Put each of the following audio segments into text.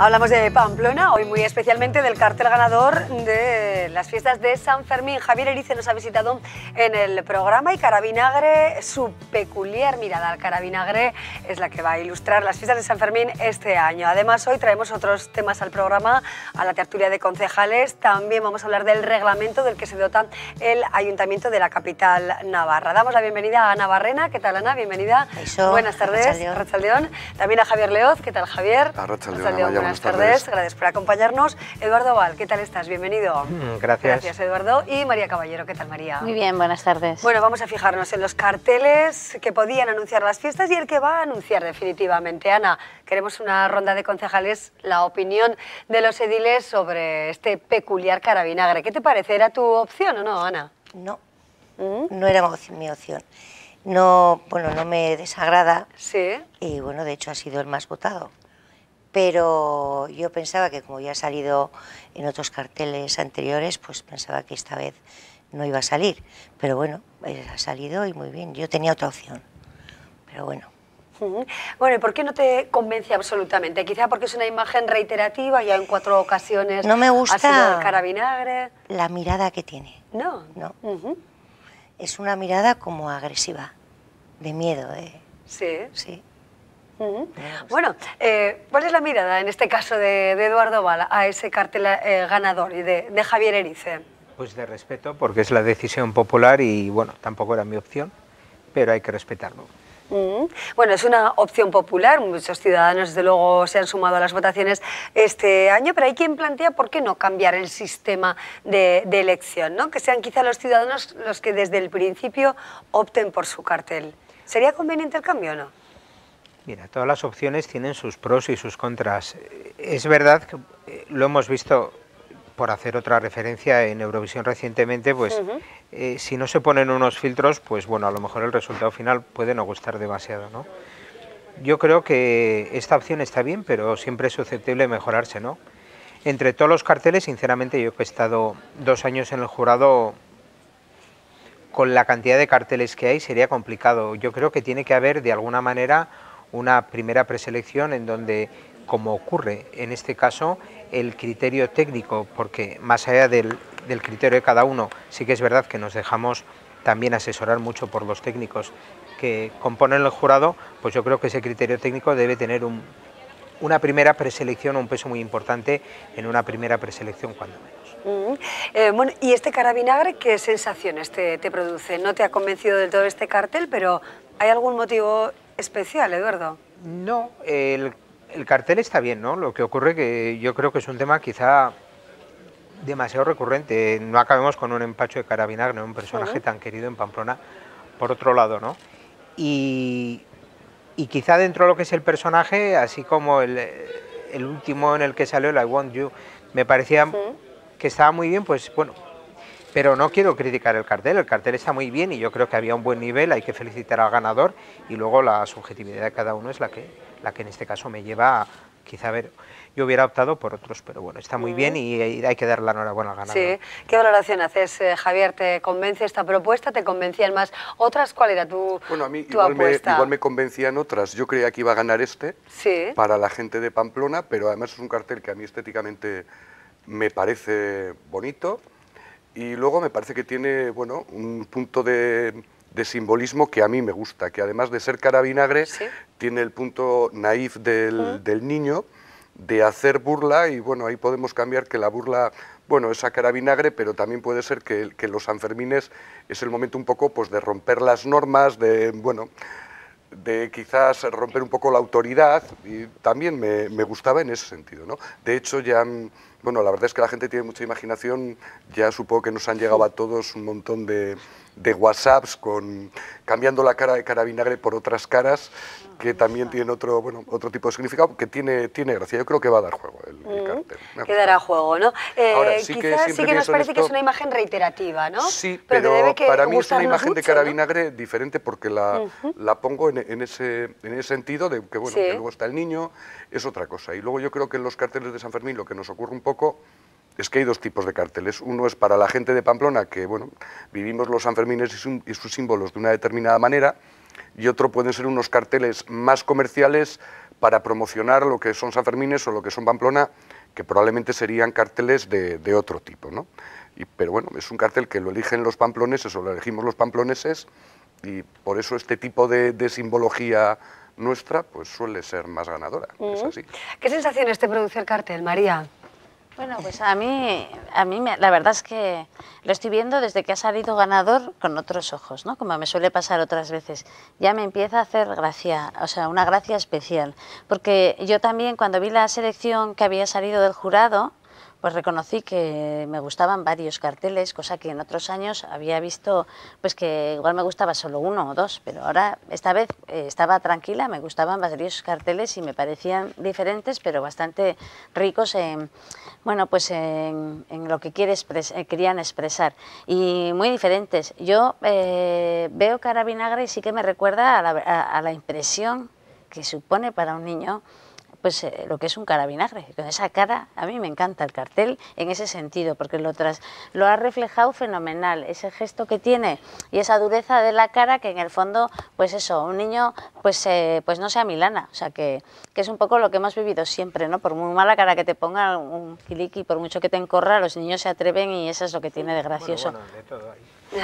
Hablamos de Pamplona, hoy muy especialmente del cartel ganador de las fiestas de San Fermín. Javier Erice nos ha visitado en el programa y Carabinagre, su peculiar mirada al Carabinagre es la que va a ilustrar las fiestas de San Fermín este año. Además, hoy traemos otros temas al programa, a la tertulia de concejales. También vamos a hablar del reglamento del que se dota el Ayuntamiento de la capital Navarra. Damos la bienvenida a Ana Barrena. ¿Qué tal, Ana? Bienvenida. Buenas tardes. Rachaldeón. También a Javier Leoz. ¿Qué tal, Javier? A Buenas, tardes. gracias por acompañarnos. Eduardo Val, ¿qué tal estás? Bienvenido. Mm, gracias. Gracias, Eduardo. Y María Caballero, ¿qué tal, María? Muy bien, buenas tardes. Bueno, vamos a fijarnos en los carteles que podían anunciar las fiestas y el que va a anunciar definitivamente. Ana, queremos una ronda de concejales, la opinión de los ediles sobre este peculiar carabinagre. ¿Qué te parece? ¿Era tu opción o no, Ana? No, ¿Mm? no era mi opción no, bueno, no me desagrada. Sí. Y bueno, de hecho ha sido el más votado pero yo pensaba que como ya ha salido en otros carteles anteriores, pues pensaba que esta vez no iba a salir. Pero bueno, eh, ha salido y muy bien. Yo tenía otra opción, pero bueno. Bueno, ¿y por qué no te convence absolutamente? Quizá porque es una imagen reiterativa, ya en cuatro ocasiones no me gusta ha el La mirada que tiene. No. No. Es una mirada como agresiva, de miedo. Sí. Sí. Bueno, eh, ¿cuál es la mirada en este caso de, Eduardo Bala a ese cartel eh, ganador y de, Javier Erice? Pues de respeto, porque es la decisión popular y bueno, tampoco era mi opción, pero hay que respetarlo. Bueno, es una opción popular, muchos ciudadanos desde luego se han sumado a las votaciones este año, pero hay quien plantea por qué no cambiar el sistema de, elección, ¿no? que sean quizá los ciudadanos los que desde el principio opten por su cartel. ¿Sería conveniente el cambio o no? Mira, todas las opciones tienen sus pros y sus contras. Es verdad que eh, lo hemos visto por hacer otra referencia en Eurovisión recientemente, pues eh, si no se ponen unos filtros, pues bueno, a lo mejor el resultado final puede no gustar demasiado, ¿no? Yo creo que esta opción está bien, pero siempre es susceptible de mejorarse, ¿no? Entre todos los carteles, sinceramente, yo que he estado dos años en el jurado, con la cantidad de carteles que hay sería complicado. Yo creo que tiene que haber, de alguna manera, una primera preselección en donde, como ocurre en este caso, el criterio técnico, porque más allá del, criterio de cada uno, sí que es verdad que nos dejamos también asesorar mucho por los técnicos que componen el jurado, pues yo creo que ese criterio técnico debe tener un, una primera preselección un peso muy importante en una primera preselección cuando menos. Mm. Eh, bueno, ¿y este carabinagre, qué sensaciones te, te produce? No te ha convencido del todo este cartel, pero ¿hay algún motivo especial, Eduardo. No, el, cartel está bien, ¿no? Lo que ocurre que yo creo que es un tema quizá demasiado recurrente. No acabemos con un empacho de no un personaje tan querido en Pamplona, por otro lado, ¿no? Y, quizá dentro de lo que es el personaje, así como el, último en el que salió, el I Want You, me parecía que estaba muy bien, pues bueno, pero no quiero criticar el cartel, el cartel está muy bien y yo creo que había un buen nivel, hay que felicitar al ganador y luego la subjetividad de cada uno es la que, la que en este caso me lleva a quizá a ver, yo hubiera optado por otros, pero bueno, está muy bien y, hay que dar la enhorabuena al ganador. Sí, ¿qué valoración haces, eh, Javier? ¿Te convence esta propuesta? ¿Te convencían más otras? ¿Cuál era tu Bueno, a mí igual me, convencían otras. Yo creía que iba a ganar este para la gente de Pamplona, pero además es un cartel que a mí estéticamente me parece bonito, y luego me parece que tiene, bueno, un punto de, simbolismo que a mí me gusta, que además de ser cara vinagre, tiene el punto naif del, niño, de hacer burla y bueno, ahí podemos cambiar que la burla, bueno, es sacar a vinagre, pero también puede ser que, que los Sanfermines es el momento un poco pues de romper las normas, de, bueno, de quizás romper un poco la autoridad y también me, gustaba en ese sentido. ¿no? De hecho, ya, bueno, la verdad es que la gente tiene mucha imaginación, ya supongo que nos han llegado a todos un montón de, WhatsApps con, cambiando la cara de cara vinagre por otras caras que también tiene otro, bueno, otro tipo de significado, que tiene, tiene gracia. Yo creo que va a dar juego el, cartel. Que dará juego, ¿no? Eh, quizás sí que nos parece que es una imagen reiterativa, ¿no? Sí, pero, para mí es una imagen de cara vinagre diferente porque la, pongo en, ese, en ese sentido de que, bueno, luego está el niño, es otra cosa. Y luego yo creo que en los carteles de San Fermín lo que nos ocurre un poco es que hay dos tipos de carteles. Uno es para la gente de Pamplona, que bueno, vivimos los Sanfermines y, sus símbolos de una determinada manera, y otro pueden ser unos carteles más comerciales para promocionar lo que son Sanfermines o lo que son Pamplona, que probablemente serían carteles de, otro tipo. ¿no? pero bueno, es un cartel que lo eligen los pamploneses o lo elegimos los pamploneses y por eso este tipo de, simbología nuestra pues suele ser más ganadora. ¿Qué sensación te produce el cartel, María? Bueno, pues a mí, a mí la verdad es que lo estoy viendo desde que ha salido ganador con otros ojos, ¿no? Como me suele pasar otras veces. Ya me empieza a hacer gracia, o sea, una gracia especial. Porque yo también cuando vi la selección que había salido del jurado, pues reconocí que me gustaban varios carteles, cosa que en otros años había visto pues que igual me gustaba solo uno o dos, pero ahora esta vez eh, estaba tranquila, me gustaban varios carteles y me parecían diferentes, pero bastante ricos en, bueno, pues en, lo que eh, querían expresar y muy diferentes. Yo eh, veo Cara Vinagre y sí que me recuerda a la, a la impresión que supone para un niño pues eh, lo que es un carabinaje, esa cara, a mí me encanta el cartel en ese sentido, porque lo, tras, lo ha reflejado fenomenal, ese gesto que tiene y esa dureza de la cara que en el fondo, pues eso, un niño pues, eh, pues no sea milana, o sea, que, es un poco lo que hemos vivido siempre, ¿no? Por muy mala cara que te ponga un kiliki, por mucho que te encorra, los niños se atreven y eso es lo que tiene de gracioso.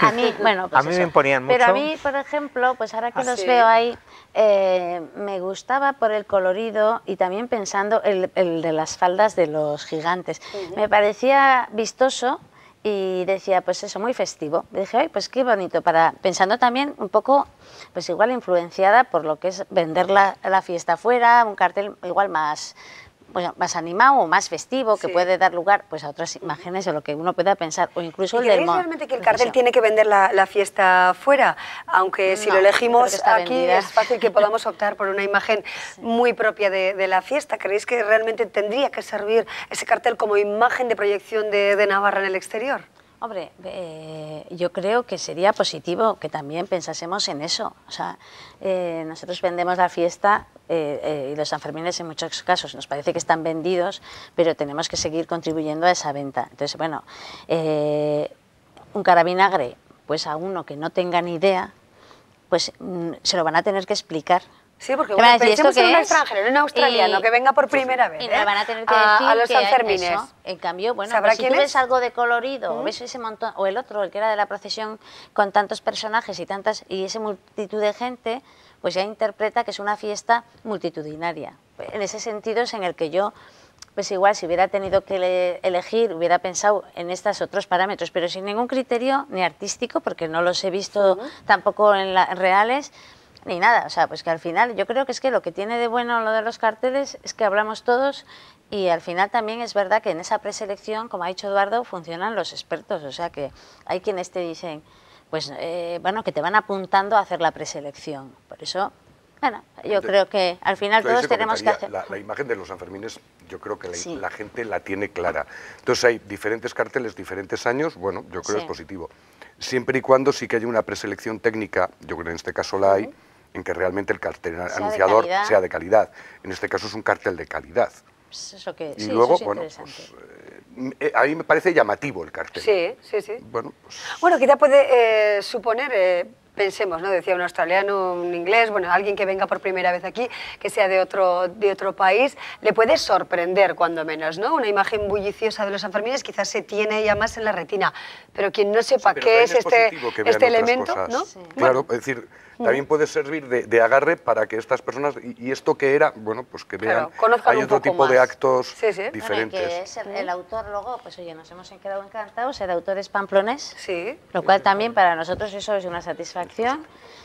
A mí, bueno, pues me mucho. Pero a mí, por ejemplo, pues ahora que ah, los veo ahí, eh, me gustaba por el colorido y también pensando el, de las faldas de los gigantes. Me parecía vistoso y decía, pues eso, muy festivo. dije, ay, pues qué bonito, para pensando también un poco, pues igual influenciada por lo que es vender la, la fiesta afuera, un cartel igual más más animado o más festivo, que puede dar lugar pues, a otras imágenes de lo que uno pueda pensar, o incluso el realmente que el pues cartel tiene que vender la, fiesta fuera? Aunque si lo elegimos aquí es fácil que podamos optar por una imagen muy propia de, la fiesta. ¿Creéis que realmente tendría que servir ese cartel como imagen de proyección de Navarra en el exterior? Hombre, eh, yo creo que sería positivo que también pensásemos en eso. O sea, eh, nosotros vendemos la fiesta eh, y los Sanfermines en muchos casos nos parece que están vendidos, pero tenemos que seguir contribuyendo a esa venta. Entonces, bueno, un carabinagre, pues a uno que no tenga ni idea, pues mm, se lo van a tener que explicar. Sí, porque bueno, un extranjero, un australiano que venga por pues, primera vez. Y van ¿eh? a tener que decir los San En cambio, bueno, pues si tú ves algo de colorido, ¿Mm? ves ese montón, o el otro, el que era de la procesión con tantos personajes y tantas y esa multitud de gente, pues ya interpreta que es una fiesta multitudinaria. En ese sentido es en el que yo pues igual si hubiera tenido que elegir, hubiera pensado en estos otros parámetros, pero sin ningún criterio ni artístico, porque no los he visto tampoco en la, reales, ni nada. O sea, pues que al final yo creo que es que lo que tiene de bueno lo de los carteles es que hablamos todos y al final también es verdad que en esa preselección, como ha dicho Eduardo, funcionan los expertos. O sea, que hay quienes te dicen, pues eh, bueno, que te van apuntando a hacer la preselección. Por eso bueno, yo creo que al final todos tenemos que hacer... La, imagen de los Sanfermines, yo creo que la, gente la tiene clara. Entonces hay diferentes carteles, diferentes años, bueno, yo creo que es positivo. Siempre y cuando sí que haya una preselección técnica, yo creo que en este caso la hay, en que realmente el cartel anunciador sea de calidad. En este caso es un cartel de calidad. Pues y luego, bueno, pues, eh, eh, a mí me parece llamativo el cartel. Sí, sí, sí. Bueno, pues quizá puede eh, suponer pensemos, ¿no? Decía un australiano, un inglés, bueno, alguien que venga por primera vez aquí, que sea de otro, de otro país, le puede sorprender cuando menos, ¿no? Una imagen bulliciosa de los Sanfermines quizás se tiene ya más en la retina, pero quien no sepa qué es este, este elemento, ¿no? Claro, es decir, también puede servir de, agarre para que estas personas, y, esto que era, bueno, pues que vean, hay otro tipo de actos diferentes. que es el, autor luego, pues oye, nos hemos quedado encantados, el autor es sí. lo cual también para nosotros eso es una satisfacción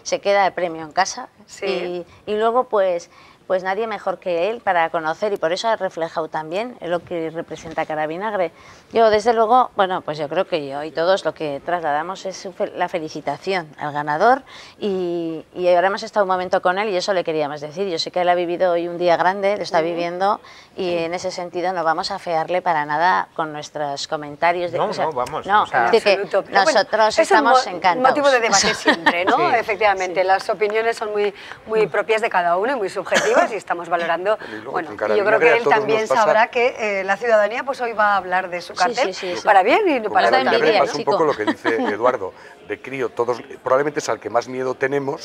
se queda de premio en casa. y luego, pues, pues nadie mejor que él para conocer y por eso ha reflejado también lo que representa Carabinagre. Yo desde luego, bueno, pues yo creo que yo y todos lo que trasladamos es la felicitación al ganador y, ahora hemos estado un momento con él y eso le queríamos decir. Yo sé que él ha vivido hoy un día grande, lo está viviendo y en ese sentido no vamos a fearle para nada con nuestros comentarios. De, no, no, vamos. No, nosotros estamos es motivo de debate siempre, ¿no? Efectivamente, las opiniones son muy, muy mm. propias de cada uno y muy subjetivas y estamos valorando. bueno, yo creo que él también sabrá que eh, la ciudadanía pues hoy va a hablar de su cartel para bien y para mal. Envidia, un poco lo que dice Eduardo, de crío, todos, probablemente es al que más miedo tenemos,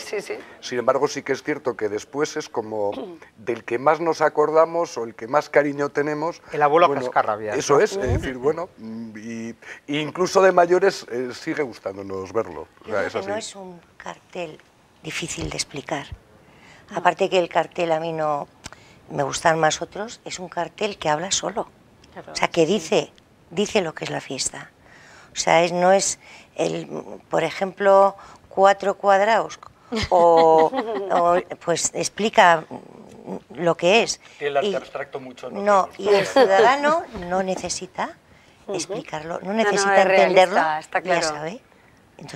sin embargo sí que es cierto que después es como del que más nos acordamos o el que más cariño tenemos. El abuelo bueno, Eso es, es decir, bueno, mm, e incluso de mayores eh, sigue gustándonos verlo. No es un cartel difícil de explicar Ah. Aparte que el cartel a mí no me gustan más otros, es un cartel que habla solo. o sea, que dice, dice lo que es la fiesta. O sea, es, no es, el, por ejemplo, cuatro cuadrados o, pues explica lo que es. abstracto mucho. No, no y el ciudadano no necesita explicarlo, no necesita entenderlo, ya sabe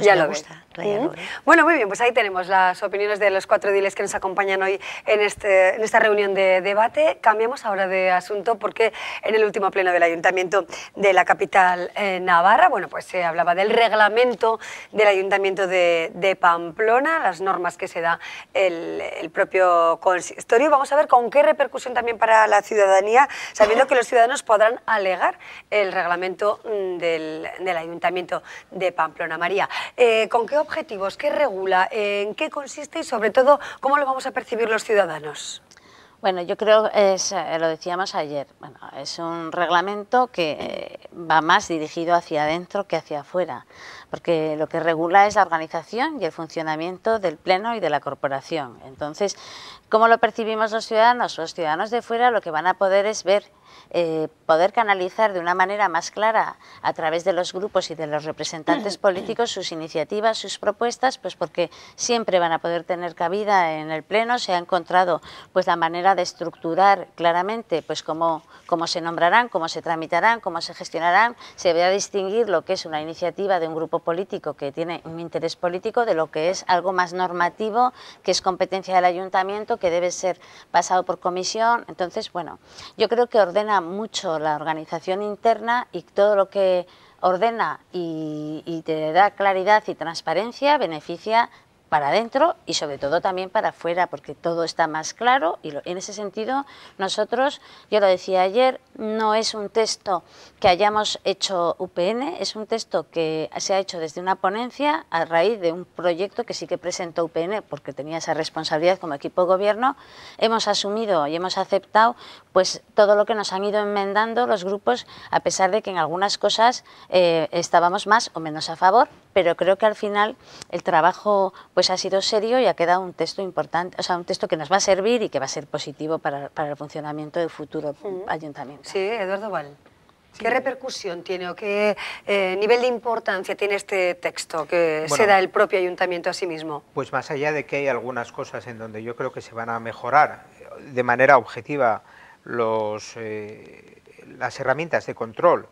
ya lo gusta. ¿Eh? bueno, muy bien, pues ahí tenemos las opiniones de los cuatro diles que nos acompañan hoy en, este, en esta reunión de debate. Cambiamos ahora de asunto porque en el último pleno del Ayuntamiento de la capital eh, Navarra, bueno, pues se hablaba del reglamento del Ayuntamiento de, Pamplona, las normas que se da el, propio consistorio. Vamos a ver con qué repercusión también para la ciudadanía, sabiendo que los ciudadanos podrán alegar el reglamento mm, del Ayuntamiento de Pamplona. María. Eh, ¿Con qué objetivos? ¿Qué regula? ¿En qué consiste y sobre todo cómo lo vamos a percibir los ciudadanos? Bueno, yo creo, es, eh, lo decíamos ayer, bueno, es un reglamento que eh, va más dirigido hacia adentro que hacia afuera, porque lo que regula es la organización y el funcionamiento del Pleno y de la Corporación. Entonces, ¿cómo lo percibimos los ciudadanos? Los ciudadanos de fuera lo que van a poder es ver eh, poder canalizar de una manera más clara a través de los grupos y de los representantes políticos sus iniciativas, sus propuestas, pues porque siempre van a poder tener cabida en el Pleno, se ha encontrado pues la manera de estructurar claramente pues cómo, cómo se nombrarán, cómo se tramitarán, cómo se gestionarán, se va a distinguir lo que es una iniciativa de un grupo político que tiene un interés político de lo que es algo más normativo, que es competencia del ayuntamiento, que debe ser pasado por comisión. Entonces, bueno, yo creo que ordena mucho la organización interna y todo lo que ordena y, y te da claridad y transparencia beneficia para adentro y sobre todo también para afuera, porque todo está más claro y en ese sentido nosotros, yo lo decía ayer, no es un texto que hayamos hecho UPN, es un texto que se ha hecho desde una ponencia a raíz de un proyecto que sí que presentó UPN, porque tenía esa responsabilidad como equipo de gobierno, hemos asumido y hemos aceptado pues todo lo que nos han ido enmendando los grupos, a pesar de que en algunas cosas eh, estábamos más o menos a favor, pero creo que al final el trabajo pues ha sido serio y ha quedado un texto importante, o sea, un texto que nos va a servir y que va a ser positivo para, el funcionamiento del futuro ayuntamiento. Sí, Eduardo Val. ¿Qué repercusión tiene o qué eh, nivel de importancia tiene este texto que se da el propio ayuntamiento a sí mismo? Pues más allá de que hay algunas cosas en donde yo creo que se van a mejorar eh, de manera objetiva los, eh, las herramientas de control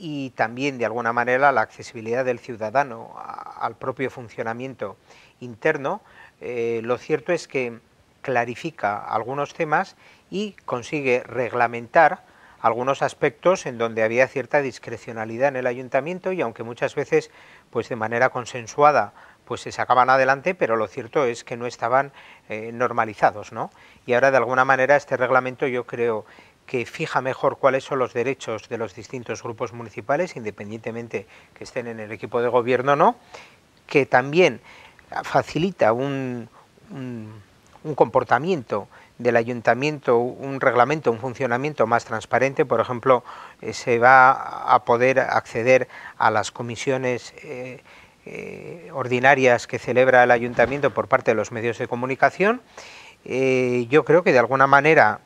y también de alguna manera la accesibilidad del ciudadano al propio funcionamiento interno, eh, lo cierto es que clarifica algunos temas y consigue reglamentar algunos aspectos en donde había cierta discrecionalidad en el ayuntamiento y aunque muchas veces pues de manera consensuada pues se sacaban adelante, pero lo cierto es que no estaban eh, normalizados, ¿no? Y ahora de alguna manera este reglamento yo creo que fija mejor cuáles son los derechos de los distintos grupos municipales, independientemente que estén en el equipo de gobierno o no, que también facilita un, un, comportamiento del ayuntamiento un reglamento, un funcionamiento más transparente, por ejemplo, eh, se va a poder acceder a las comisiones eh, eh, ordinarias que celebra el ayuntamiento por parte de los medios de comunicación. yo creo que de alguna manera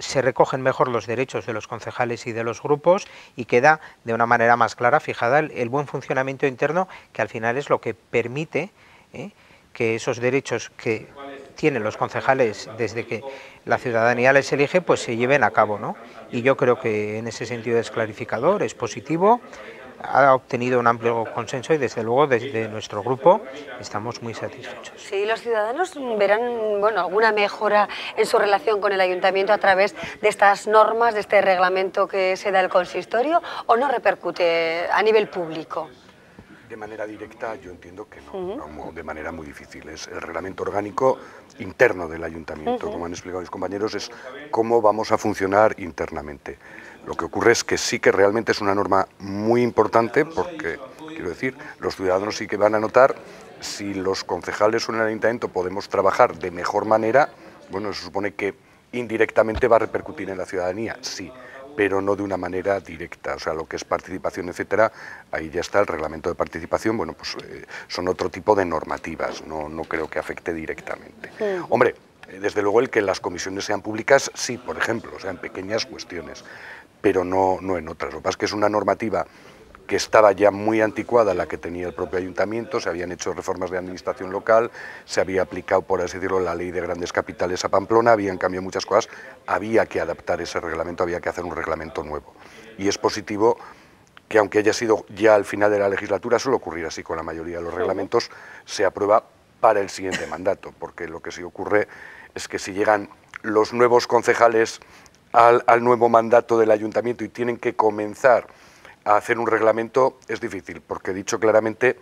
se recogen mejor los derechos de los concejales y de los grupos y queda de una manera más clara fijada el, buen funcionamiento interno que al final es lo que permite ¿eh? que esos derechos que tienen los concejales desde que la ciudadanía les elige pues se lleven a cabo ¿no? y yo creo que en ese sentido es clarificador, es positivo ha obtenido un amplio consenso y desde luego desde nuestro grupo estamos muy satisfechos. Sí, los ciudadanos verán bueno, alguna mejora en su relación con el ayuntamiento a través de estas normas, de este reglamento que se da el consistorio o no repercute a nivel público. De manera directa yo entiendo que no, de manera muy difícil. Es el reglamento orgánico interno del ayuntamiento, como han explicado mis compañeros, es cómo vamos a funcionar internamente. Lo que ocurre es que sí que realmente es una norma muy importante porque, quiero decir, los ciudadanos sí que van a notar si los concejales o el ayuntamiento podemos trabajar de mejor manera, bueno, se supone que indirectamente va a repercutir en la ciudadanía, sí, pero no de una manera directa. O sea, lo que es participación, etcétera, ahí ya está el reglamento de participación. Bueno, pues eh, son otro tipo de normativas, no, no creo que afecte directamente. Hombre, desde luego el que las comisiones sean públicas, sí, por ejemplo, o sea, en pequeñas cuestiones pero no, no en otras. Lo que pasa es que es una normativa que estaba ya muy anticuada la que tenía el propio ayuntamiento, se habían hecho reformas de administración local, se había aplicado, por así decirlo, la ley de grandes capitales a Pamplona, habían cambiado muchas cosas, había que adaptar ese reglamento, había que hacer un reglamento nuevo. Y es positivo que aunque haya sido ya al final de la legislatura, suele ocurrir así con la mayoría de los reglamentos, se aprueba para el siguiente mandato, porque lo que sí ocurre es que si llegan los nuevos concejales al, nuevo mandato del ayuntamiento y tienen que comenzar a hacer un reglamento, es difícil, porque dicho claramente,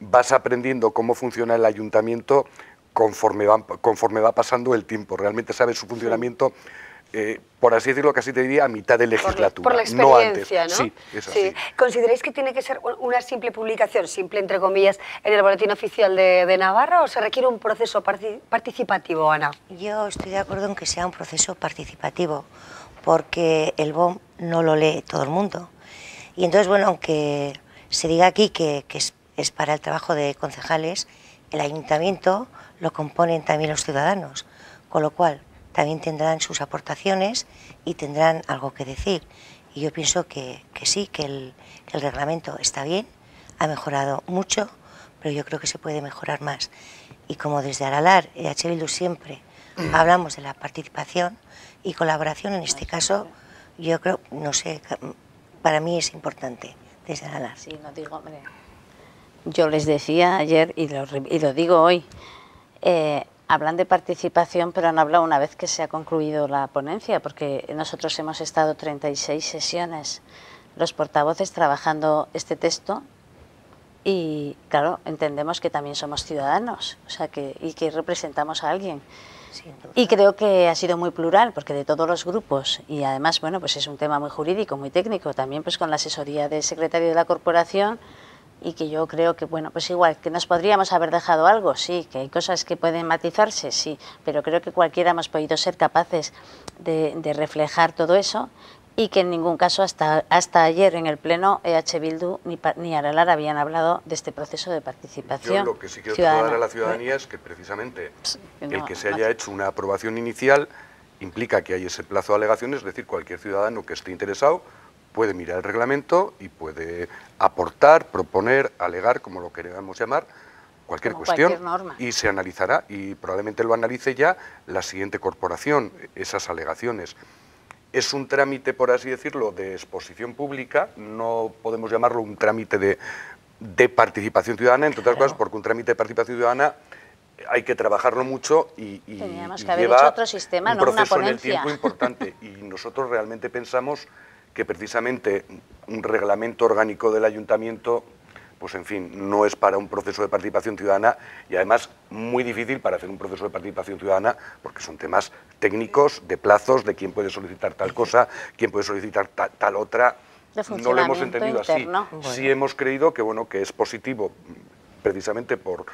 vas aprendiendo cómo funciona el ayuntamiento conforme va, conforme va pasando el tiempo. Realmente sabes su funcionamiento eh, por así decirlo, casi te diría a mitad de legislatura. Por, la experiencia, ¿no? Antes. Sí, es así. ¿Consideráis que tiene que ser una simple publicación, simple entre comillas, en el Boletín Oficial de, Navarra o se requiere un proceso participativo, Ana? Yo estoy de acuerdo en que sea un proceso participativo, porque el BOM no lo lee todo el mundo. Y entonces, bueno, aunque se diga aquí que, es para el trabajo de concejales, el ayuntamiento lo componen también los ciudadanos, con lo cual también tendrán sus aportaciones y tendrán algo que decir. Y yo pienso que, sí, que el, reglamento está bien, ha mejorado mucho, pero yo creo que se puede mejorar más. Y como desde Aralar y e H. siempre mm. hablamos de la participación y colaboración, en este caso, yo creo, no sé, para mí es importante desde Aralar. Sí, no digo, hombre. Yo les decía ayer y lo, digo hoy, eh, Hablan de participación, pero han hablado una vez que se ha concluido la ponencia, porque nosotros hemos estado 36 sesiones los portavoces trabajando este texto y, claro, entendemos que también somos ciudadanos o sea que, y que representamos a alguien. Y creo que ha sido muy plural, porque de todos los grupos, y además, bueno, pues es un tema muy jurídico, muy técnico, también pues con la asesoría del secretario de la corporación, y que yo creo que, bueno, pues igual, que nos podríamos haber dejado algo, sí, que hay cosas que pueden matizarse, sí, pero creo que cualquiera hemos podido ser capaces de, reflejar todo eso y que en ningún caso hasta, hasta ayer en el Pleno EH Bildu ni, ni Aralar habían hablado de este proceso de participación. Yo lo que sí quiero trasladar a la ciudadanía es que precisamente el que se haya hecho una aprobación inicial implica que hay ese plazo de alegaciones, es decir, cualquier ciudadano que esté interesado puede mirar el reglamento y puede aportar, proponer, alegar, como lo queramos llamar, cualquier cuestión y se analizará y probablemente lo analice ya la siguiente corporación, esas alegaciones. Es un trámite, por así decirlo, de exposición pública, no podemos llamarlo un trámite de, participación ciudadana, entre otras pues, cosas porque un trámite de participación ciudadana hay que trabajarlo mucho y, que haber lleva hecho otro sistema, un no proceso en el tiempo importante y nosotros realmente pensamos que precisamente un reglamento orgánico del ayuntamiento pues en fin, no es para un proceso de participación ciudadana y además muy difícil para hacer un proceso de participación ciudadana porque son temas técnicos, de plazos, de quién puede solicitar tal cosa, quién puede solicitar tal otra. No lo hemos entendido así. Sí hemos creído que, bueno, que es positivo precisamente por,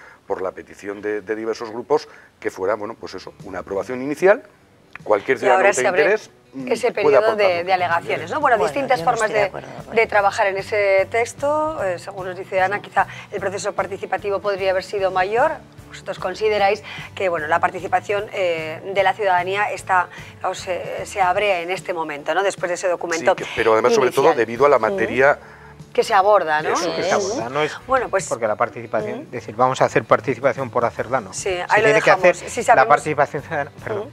la petición de, de diversos grupos que fuera, bueno, pues eso, una aprobación inicial cualquier ciudadano que tenga interés mm, ese periodo de, alegaciones. Bueno, distintas formas de, trabajar en ese texto. Eh, según nos dice Ana, quizá el proceso participativo podría haber sido mayor. Vosotros consideráis que bueno, la participación eh, de la ciudadanía está, se, abre en este momento, ¿no? después de ese documento. pero además, sobre todo, debido a la mm. materia. que se aborda, ¿no? bueno, pues, porque la participación, mm. es decir, vamos a hacer participación por hacerla, ¿no? Sí, ahí lo tiene que hacer la participación perdón,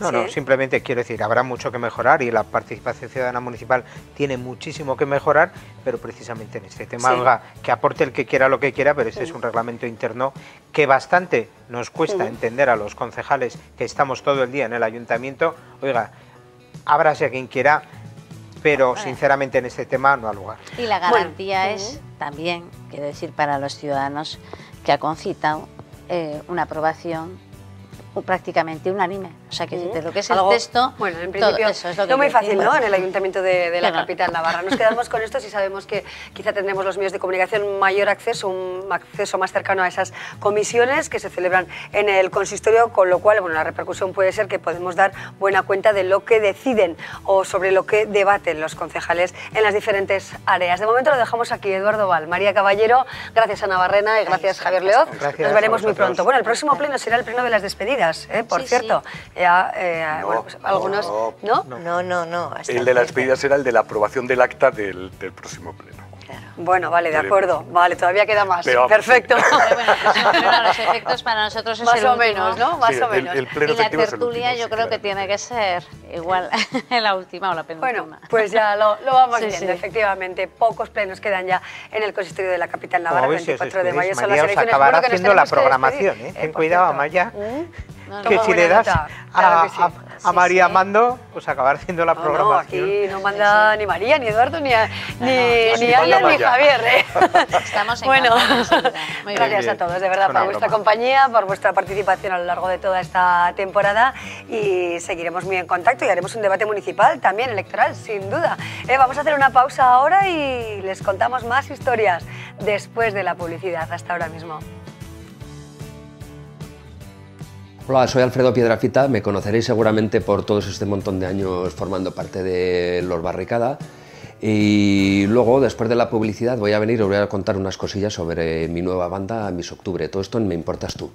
no, no, simplemente quiero decir, habrá mucho que mejorar y la participación ciudadana municipal tiene muchísimo que mejorar, pero precisamente en este tema, oiga, que aporte el que quiera lo que quiera, pero este es un reglamento interno que bastante nos cuesta entender a los concejales que estamos todo el día en el ayuntamiento. Oiga, ábrase a quien quiera, pero sinceramente en este tema no ha lugar. Y la garantía es también, quiero decir, para los ciudadanos que ha concitado eh, una aprobación prácticamente unánime. O sea, que lo que es el Bueno, en principio. eso es lo que no muy fácil, ¿no? En el Ayuntamiento de, la capital Navarra. Nos quedamos con esto si sabemos que quizá tendremos los medios de comunicación mayor acceso, un acceso más cercano a esas comisiones que se celebran en el consistorio, con lo cual, bueno, la repercusión puede ser que podemos dar buena cuenta de lo que deciden o sobre lo que debaten los concejales en las diferentes áreas. De momento lo dejamos aquí, Eduardo Val, María Caballero, gracias a Navarrena y gracias, Javier Leoz. Nos veremos muy pronto. Bueno, el próximo pleno será el pleno de las despedidas. Eh, por cierto. Ya, eh, pues, algunos, no, ¿no? No, no, el de las despedidas era el de la aprobación del acta del, próximo pleno. Bueno, vale, de acuerdo. Vale, todavía queda más. Perfecto. bueno, los efectos para nosotros es Más el o menos, ¿no? Más o menos. El, el y la tertulia yo creo que tiene que ser igual la última o la penúltima. Bueno, pues ya lo, lo vamos viendo, efectivamente. Pocos plenos quedan ya en el consistorio de la capital navarra, 24 de mayo. María, son las elecciones. Bueno, que nos haciendo la programación, ¿eh? eh Ten cuidado, Amaya. ya ¿Mm? que si le das a, María Mando, pues acabar haciendo la programación. No, aquí no manda ni María, ni Eduardo, ni, ni, ni Javier. ¿eh? Estamos en Bueno, gracias a todos, de verdad, por vuestra compañía, por vuestra participación a lo largo de toda esta temporada y seguiremos muy en contacto y haremos un debate municipal también, electoral, sin duda. Eh, vamos a hacer una pausa ahora y les contamos más historias después de la publicidad. Hasta ahora mismo. Hola, soy Alfredo Piedrafita, me conoceréis seguramente por todos este montón de años formando parte de Los Barricada y luego después de la publicidad voy a venir y os voy a contar unas cosillas sobre mi nueva banda, Mis Octubre, todo esto en Me Importas Tú.